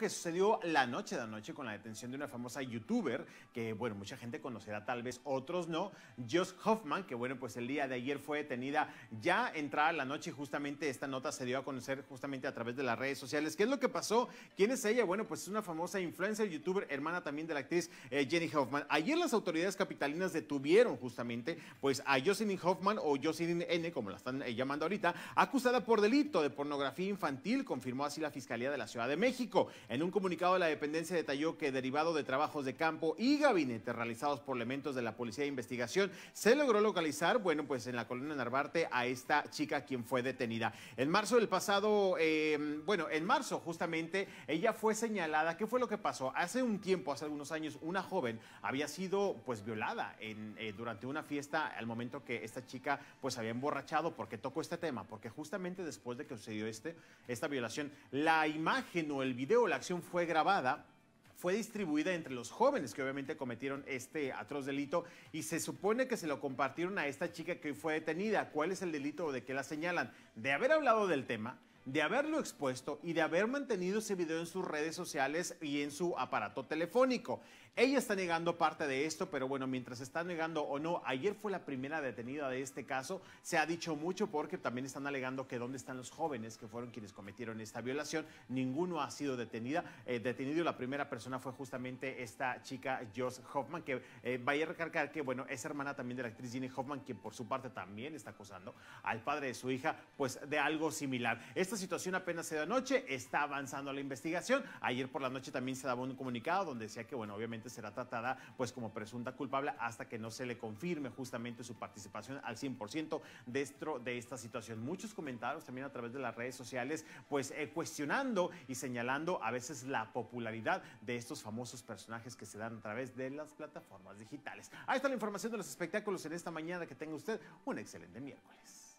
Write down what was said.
que sucedió la noche de anoche con la detención de una famosa youtuber que, bueno, mucha gente conocerá, tal vez otros no, Joss Hoffman, que, bueno, pues el día de ayer fue detenida ya entrada la noche justamente esta nota se dio a conocer justamente a través de las redes sociales. ¿Qué es lo que pasó? ¿Quién es ella? Bueno, pues es una famosa influencer, youtuber, hermana también de la actriz eh, Jenny Hoffman. Ayer las autoridades capitalinas detuvieron justamente pues a Jocelyn Hoffman o Jocelyn N, como la están eh, llamando ahorita, acusada por delito de pornografía infantil, confirmó así la Fiscalía de la Ciudad de México. En un comunicado, la dependencia detalló que derivado de trabajos de campo y gabinete realizados por elementos de la Policía de Investigación, se logró localizar, bueno, pues en la colonia Narvarte a esta chica quien fue detenida. En marzo del pasado, em, bueno, en marzo justamente, ella fue señalada. ¿Qué fue lo que pasó? Hace un tiempo, hace algunos años, una joven había sido pues violada en, eh, durante una fiesta al momento que esta chica pues había emborrachado porque tocó este tema, porque justamente después de que sucedió este, esta violación, la imagen o el video, la acción fue grabada fue distribuida entre los jóvenes que obviamente cometieron este atroz delito y se supone que se lo compartieron a esta chica que fue detenida. ¿Cuál es el delito de que la señalan? De haber hablado del tema, de haberlo expuesto y de haber mantenido ese video en sus redes sociales y en su aparato telefónico. Ella está negando parte de esto, pero bueno, mientras está negando o no, ayer fue la primera detenida de este caso, se ha dicho mucho porque también están alegando que dónde están los jóvenes que fueron quienes cometieron esta violación, ninguno ha sido detenida, eh, detenido, la primera persona fue justamente esta chica Joss Hoffman, que eh, vaya a recargar que, bueno, es hermana también de la actriz Ginny Hoffman, quien por su parte también está acusando al padre de su hija, pues de algo similar. Esta situación apenas se da anoche, está avanzando la investigación. Ayer por la noche también se daba un comunicado donde decía que, bueno, obviamente será tratada pues como presunta culpable hasta que no se le confirme justamente su participación al 100% dentro de esta situación. Muchos comentarios también a través de las redes sociales, pues eh, cuestionando y señalando a veces la popularidad de estos famosos personajes que se dan a través de las plataformas digitales. Ahí está la información de los espectáculos en esta mañana. Que tenga usted un excelente miércoles.